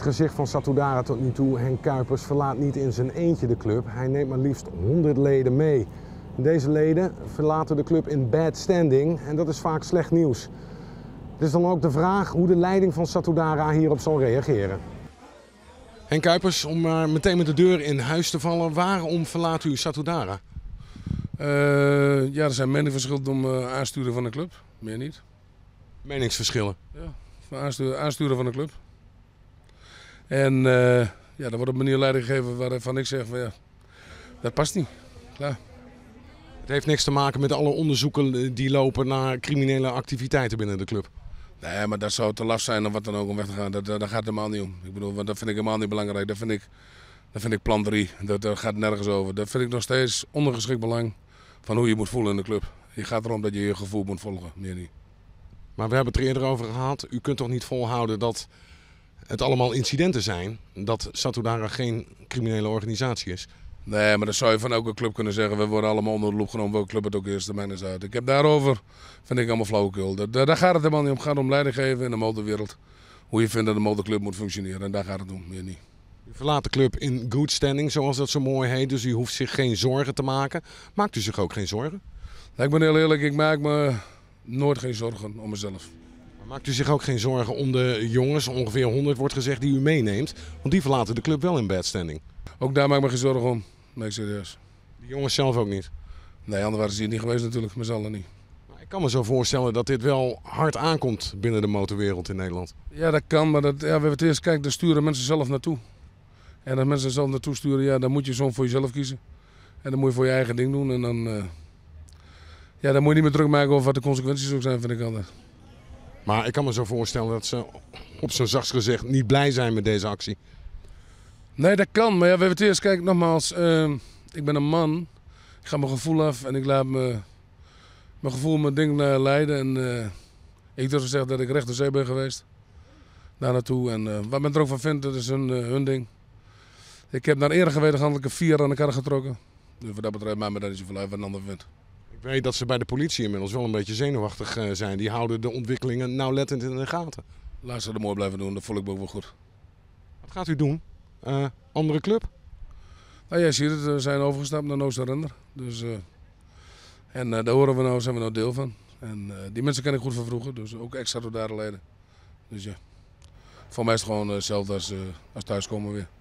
Het gezicht van Satudara tot nu toe, Henk Kuipers, verlaat niet in zijn eentje de club. Hij neemt maar liefst 100 leden mee. Deze leden verlaten de club in bad standing en dat is vaak slecht nieuws. Het is dan ook de vraag hoe de leiding van Satudara hierop zal reageren. Henk Kuipers, om maar meteen met de deur in huis te vallen, waarom verlaat u Satudara? Uh, ja, er zijn meningsverschillen om eh, aansturen van de club, meer niet. Meningsverschillen? Ja, aansturen, aansturen van de club. En uh, ja, dan wordt een manier leiding gegeven waarvan ik zeg, ja, dat past niet. Klaar. Het heeft niks te maken met alle onderzoeken eh, die lopen naar criminele activiteiten binnen de club. Nee, maar dat zou te last zijn of wat dan ook om weg te gaan. Dat, dat, het gaat helemaal niet om. Ik bedoel, dat vind ik helemaal niet belangrijk. Dat vind ik, dat vind ik plan 3. Dat, dat gaat nergens over. Dat vind ik nog steeds ondergeschikt belang van hoe je moet voelen in de club. Je gaat erom dat je je gevoel moet volgen, meer niet. Maar we hebben het er eerder over gehad. U kunt toch niet volhouden dat het allemaal incidenten zijn, dat Satudara geen criminele organisatie is. Nee, maar dan zou je van elke club kunnen zeggen: we worden allemaal onder de loep genomen, welke club het ook is, de manager uit. Ik heb daarover, vind ik allemaal flauwekul. Daar, gaat het helemaal niet om. Het gaat om leiding geven in de motorwereld. Hoe je vindt dat de motorclub moet functioneren. En daar gaat het om, meer niet. U verlaat de club in good standing, zoals dat zo mooi heet. Dus u hoeft zich geen zorgen te maken. Maakt u zich ook geen zorgen? ik ben heel eerlijk, ik maak me nooit geen zorgen om mezelf. Maakt u zich ook geen zorgen om de jongens, ongeveer 100 wordt gezegd, die u meeneemt? Want die verlaten de club wel in badstanding. Ook daar maak ik me geen zorgen om. Nee, serieus. De jongens zelf ook niet? Nee, anders waren ze hier niet geweest natuurlijk, maar ze allen niet. Nou, ik kan me zo voorstellen dat dit wel hard aankomt binnen de motorwereld in Nederland. Ja, dat kan, maar dat, ja, we hebben het eerst kijken, daar sturen mensen zelf naartoe. En als mensen zelf naartoe sturen, ja, dan moet je zo'n voor jezelf kiezen. En dan moet je voor je eigen ding doen. En dan, eh, ja, dan moet je niet meer druk maken over wat de consequenties ook zijn, vind ik altijd. Maar ik kan me zo voorstellen dat ze op zijn zachts gezegd niet blij zijn met deze actie. Nee, dat kan. Maar ja, we hebben het eerst, kijk, nogmaals, ehm, ik ben een man. Ik ga mijn gevoel af en ik laat me, mijn gevoel mijn ding eh, leiden. En eh, ik durf te zeggen dat ik recht door zee ben geweest. Daar naartoe. En eh, wat men er ook van vindt, dat is hun, hun ding. Ik heb naar eerder geweten handelijke vier aan elkaar getrokken. Dus voor dat betreft maakt me daar niet zoveel uit wat een ander vindt. Ik weet dat ze bij de politie inmiddels wel een beetje zenuwachtig eh, zijn. Die houden de ontwikkelingen nauwlettend in de gaten. Laat ze er mooi blijven doen, dat voel ik me ook wel goed. Wat gaat u doen? Eh, andere club? Nou, jij ziet het, we zijn overgestapt naar No Render. Dus, eh, en daar horen we nou, zijn we nou deel van. En die mensen ken ik goed van vroeger, dus ook extra door daar leden. Dus ja, voor mij is het gewoon hetzelfde als, als thuiskomen weer.